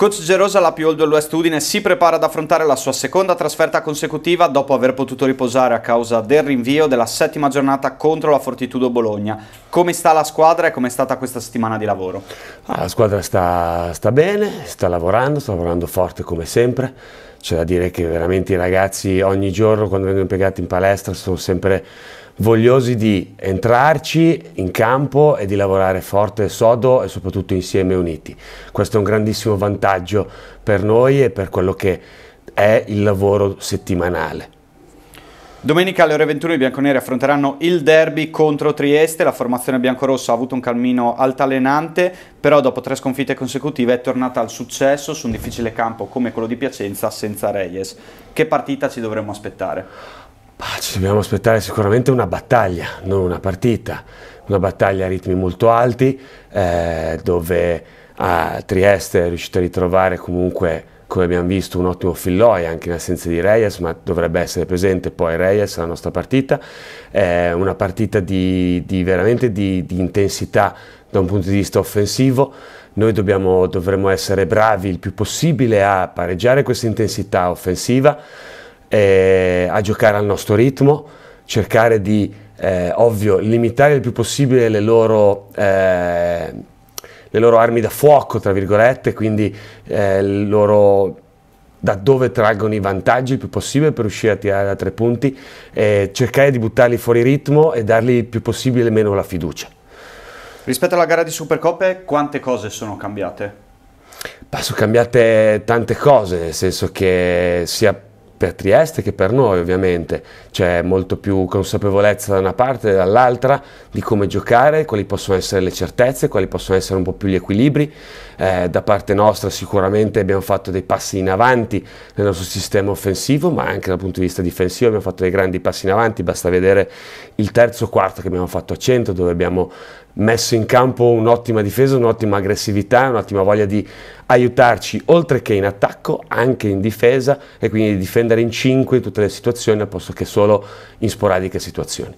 Coach Gerosa la Piol dell'West Udine si prepara ad affrontare la sua seconda trasferta consecutiva dopo aver potuto riposare a causa del rinvio della settima giornata contro la Fortitudo Bologna. Come sta la squadra e come è stata questa settimana di lavoro? Ah, la squadra sta, sta bene, sta lavorando, sta lavorando forte come sempre. C'è da dire che veramente i ragazzi ogni giorno quando vengono impiegati in palestra sono sempre vogliosi di entrarci in campo e di lavorare forte e sodo e soprattutto insieme uniti. Questo è un grandissimo vantaggio per noi e per quello che è il lavoro settimanale. Domenica alle ore 21 i bianconeri affronteranno il derby contro Trieste, la formazione biancorossa ha avuto un cammino altalenante, però dopo tre sconfitte consecutive è tornata al successo su un difficile campo come quello di Piacenza senza Reyes. Che partita ci dovremmo aspettare? Bah, ci dobbiamo aspettare sicuramente una battaglia, non una partita, una battaglia a ritmi molto alti, eh, dove a eh, Trieste è riuscito a ritrovare comunque, come abbiamo visto, un ottimo Filloi anche in assenza di Reyes, ma dovrebbe essere presente poi Reyes alla nostra partita, eh, una partita di, di veramente di, di intensità da un punto di vista offensivo noi dovremmo essere bravi il più possibile a pareggiare questa intensità offensiva eh, a giocare al nostro ritmo, cercare di, eh, ovvio, limitare il più possibile le loro, eh, le loro armi da fuoco, tra virgolette, quindi eh, loro, da dove traggono i vantaggi il più possibile per riuscire a tirare da tre punti, cercare di buttarli fuori ritmo e dargli il più possibile meno la fiducia. Rispetto alla gara di Supercoppe, quante cose sono cambiate? Beh, sono cambiate tante cose, nel senso che sia per Trieste che per noi ovviamente c'è molto più consapevolezza da una parte e dall'altra di come giocare, quali possono essere le certezze, quali possono essere un po' più gli equilibri. Eh, da parte nostra sicuramente abbiamo fatto dei passi in avanti nel nostro sistema offensivo, ma anche dal punto di vista difensivo abbiamo fatto dei grandi passi in avanti, basta vedere il terzo quarto che abbiamo fatto a centro dove abbiamo messo in campo un'ottima difesa, un'ottima aggressività, un'ottima voglia di aiutarci oltre che in attacco anche in difesa e quindi di difendere in 5 in tutte le situazioni al posto che solo in sporadiche situazioni.